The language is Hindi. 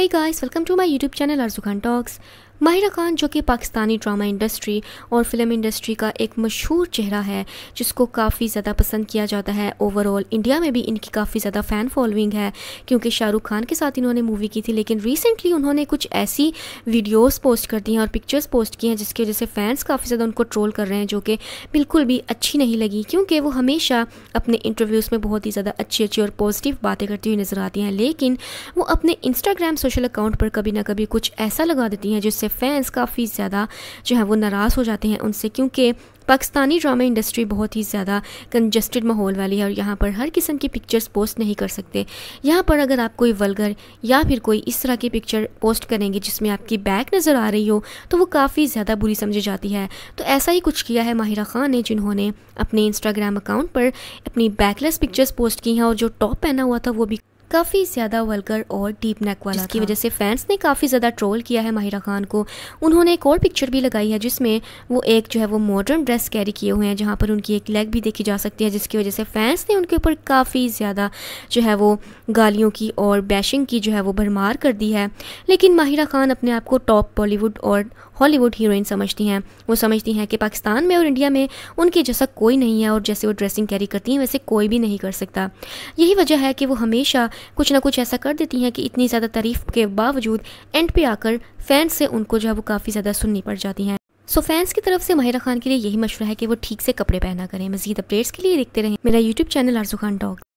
Hey guys, welcome to my YouTube channel Arzukan Talks. Mahira Khan जो कि पाकिस्तानी ड्रामा इंडस्ट्री और फिल्म इंडस्ट्री का एक मशहूर चेहरा है जिसको काफ़ी ज़्यादा पसंद किया जाता है ओवरऑल इंडिया में भी इनकी काफ़ी ज़्यादा फ़ैन फॉलोइंग है क्योंकि शाहरुख खान के साथ इन्होंने मूवी की थी लेकिन रिसेंटली उन्होंने कुछ ऐसी वीडियोज़ पोस्ट कर दी हैं और पिक्चर्स पोस्ट की हैं जिसकी वजह से फैन्स काफ़ी ज़्यादा उनको ट्रोल कर रहे हैं जो कि बिल्कुल भी अच्छी नहीं लगी क्योंकि वो हमेशा अपने इंटरव्यूज़ में बहुत ही ज़्यादा अच्छी अच्छी और पॉजिटिव बातें करती हुई नज़र आती हैं लेकिन वो अपने इंस्टाग्राम सोशल अकाउंट पर कभी ना कभी कुछ ऐसा लगा देती हैं जिससे फैंस काफ़ी ज़्यादा जो है वो नाराज़ हो जाते हैं उनसे क्योंकि पाकिस्तानी ड्रामा इंडस्ट्री बहुत ही ज़्यादा कंजस्टेड माहौल वाली है और यहाँ पर हर किस्म की पिक्चर्स पोस्ट नहीं कर सकते यहाँ पर अगर आप कोई वलगर या फिर कोई इस तरह की पिक्चर पोस्ट करेंगे जिसमें आपकी बैक नज़र आ रही हो तो वो काफ़ी ज़्यादा बुरी समझी जाती है तो ऐसा ही कुछ किया है माहिरा खान ने जिन्होंने अपने इंस्टाग्राम अकाउंट पर अपनी बैकलेस पिक्चर्स पोस्ट की हैं और जो टॉप पहना हुआ था वो भी काफ़ी ज़्यादा वलकर और डीप नेक वाला जिसकी वजह से फैंस ने काफ़ी ज़्यादा ट्रोल किया है माहिरा खान को उन्होंने एक और पिक्चर भी लगाई है जिसमें वो एक जो है वो मॉडर्न ड्रेस कैरी किए हुए हैं जहाँ पर उनकी एक लेग भी देखी जा सकती है जिसकी वजह से फैंस ने उनके ऊपर काफ़ी ज़्यादा जो है वो गालियों की और बैशिंग की जो है वो भरमार कर दी है लेकिन माहिरा खान अपने आप को टॉप बॉलीवुड और हॉलीवुड हीरोइन समझती हैं वो समझती हैं कि पाकिस्तान में और इंडिया में उनके जैसा कोई नहीं है और जैसे वो ड्रेसिंग कैरी करती हैं वैसे कोई भी नहीं कर सकता यही वजह है कि वो हमेशा कुछ ना कुछ ऐसा कर देती हैं कि इतनी ज़्यादा तारीफ के बावजूद एंड पे आकर फैंस से उनको जो है वो काफ़ी ज़्यादा सुननी पड़ जाती हैं सो so, फैंस की तरफ से माहिरा खान के लिए यही मशवरा है कि वो ठीक से कपड़े पहना करें मजीद अपडेट्स के लिए देखते रहें मेरा यूट्यूब चैनल आरजू खान डॉग